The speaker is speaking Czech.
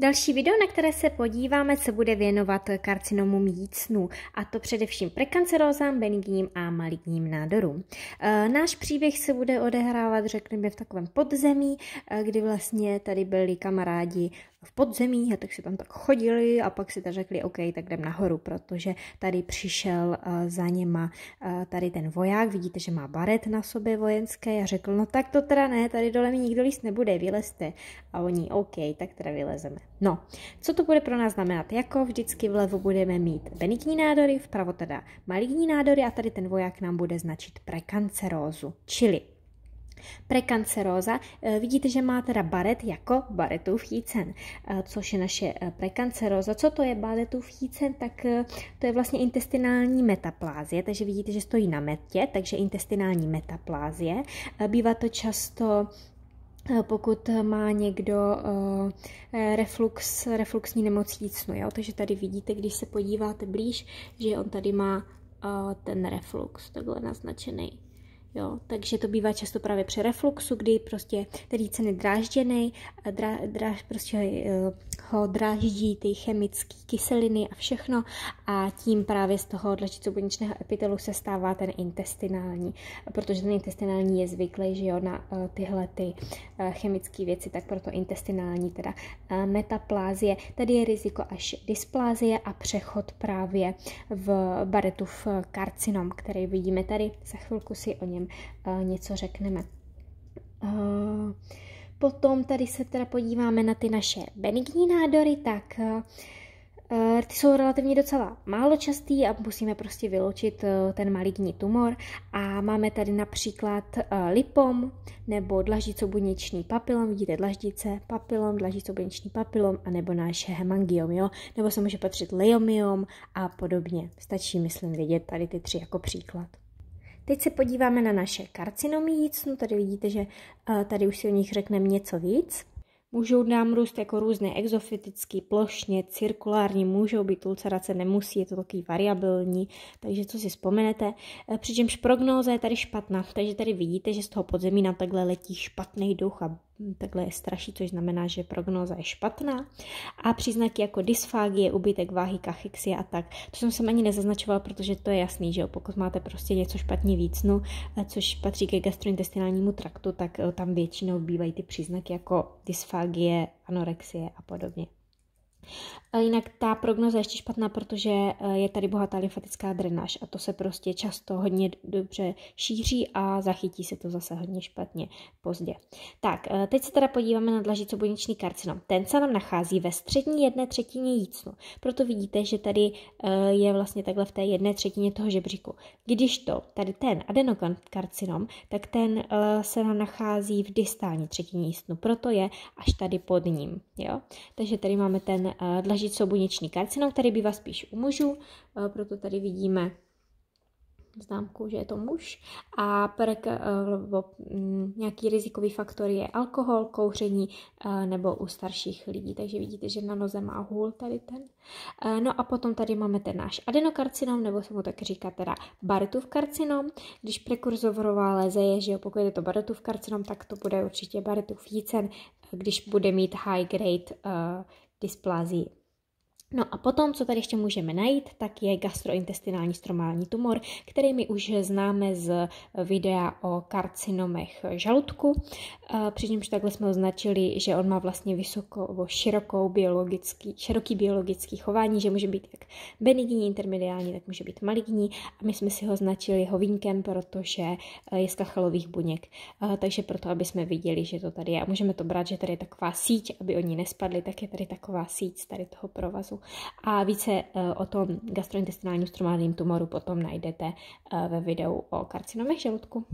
Další video, na které se podíváme, se bude věnovat karcinomům jícnu, a to především prekancerózám, benigním a maligním nádorům. E, náš příběh se bude odehrávat, řekněme, v takovém podzemí, e, kdy vlastně tady byli kamarádi v podzemí a tak si tam tak chodili a pak si tak řekli, OK, tak jdem nahoru, protože tady přišel uh, za něma uh, tady ten voják, vidíte, že má baret na sobě vojenské a řekl, no tak to teda ne, tady dole mi nikdo líst nebude, vylezte. A oni, OK, tak teda vylezeme. No, co to bude pro nás znamenat? Jako vždycky vlevo budeme mít benigní nádory, vpravo teda maligní nádory a tady ten voják nám bude značit prekancerózu, čili Prekanceróza. E, vidíte, že má teda baret jako baretův jícen, e, což je naše e, prekanceróza. Co to je baretův jícen? Tak to je vlastně intestinální metaplázie, takže vidíte, že stojí na metě, takže intestinální metaplázie. Bývá to často pokud má někdo reflux, refluxní nemoc jícnu. Jo? Takže tady vidíte, když se podíváte blíž, že on tady má ten reflux, takhle naznačený. Jo, takže to bývá často právě při refluxu, kdy prostě ten jícen je drážděný, drá, drá, prostě eh, ho dráždí ty chemické kyseliny a všechno a tím právě z toho dlaždicobuněčného epitelu se stává ten intestinální, protože ten intestinální je zvyklý, že jo, na eh, tyhle ty eh, chemické věci, tak proto intestinální teda metaplázie. Tady je riziko až dysplázie a přechod právě v baretu v karcinom, který vidíme tady. Za chvilku si o něm něm eh, něco řekneme. Eh, potom tady se teda podíváme na ty naše benigní nádory, tak eh, ty jsou relativně docela málo častý a musíme prostě vyloučit ten maligní tumor. A máme tady například lipom nebo dlaždicobuněčný papilom, vidíte dlaždice, papilom, dlaždicobuněčný papilom a nebo náš hemangiom, jo? nebo se může patřit leiomiom a podobně. Stačí, myslím, vědět tady ty tři jako příklad. Teď se podíváme na naše karcinomy jícnu, tady vidíte, že eh, tady už si o nich řekneme něco víc. Můžou nám růst jako různé exofytické, plošně, cirkulární, můžou být ulcerace, nemusí, je to takový variabilní, takže co si vzpomenete. Eh, přičemž prognóza je tady špatná, takže tady vidíte, že z toho podzemí nám takhle letí špatný duch a takhle je straší, což znamená, že prognóza je špatná. A příznaky jako dysfágie, ubytek váhy, kachexie a tak. To jsem se ani nezaznačovala, protože to je jasný, že jo? pokud máte prostě něco špatně vícnu, no, eh, což patří ke gastrointestinálnímu traktu, tak eh, tam většinou bývají ty příznaky jako dysfágie, anorexie a podobně. Jinak ta prognoza je ještě špatná, protože eh, je tady bohatá lymfatická drenáž a to se prostě často hodně dobře šíří a zachytí se to zase hodně špatně pozdě. Tak, eh, teď se teda podíváme na dlažico buněčný karcinom. Ten se nám nachází ve střední jedné třetině jícnu. Proto vidíte, že tady eh, je vlastně takhle v té jedné třetině toho žebříku. Když to, tady ten adenokarcinom, tak ten se nám nachází v distální třetině jícnu. Proto je až tady pod ním. Jo? Takže tady máme ten dlažico snažit jsou buněčný karcinom, který bývá spíš u mužů, eh, proto tady vidíme známku, že je to muž. A prk, nebo eh, mm, nějaký rizikový faktor je alkohol, kouření eh, nebo u starších lidí. Takže vidíte, že na noze má hůl tady ten. No a potom tady máme ten náš adenokarcinom, nebo se mu tak říká teda baretův karcinom. Když prekurzovorová léze je, že pokud je to baretův karcinom, tak to bude určitě baretův jícen, když bude mít high grade uh, dysplázii No a potom, co tady ještě můžeme najít, tak je gastrointestinální stromální tumor, který my už známe z videa o karcinomech žaludku, eh, přičemž takhle jsme označili, že on má vlastně vysokou, širokou biologický, široký biologický chování, že může být jak benigní, intermediální, tak může být maligní a my jsme si ho označili hovínkem, protože eh, je z kachalových buněk, eh, takže proto, aby jsme viděli, že to tady je a můžeme to brát, že tady je taková síť, aby oni nespadli, tak je tady taková síť tady toho provazu. A více eh, o tom gastrointestinálním stromálním tumoru potom najdete eh, ve videu o karcinomech žaludku.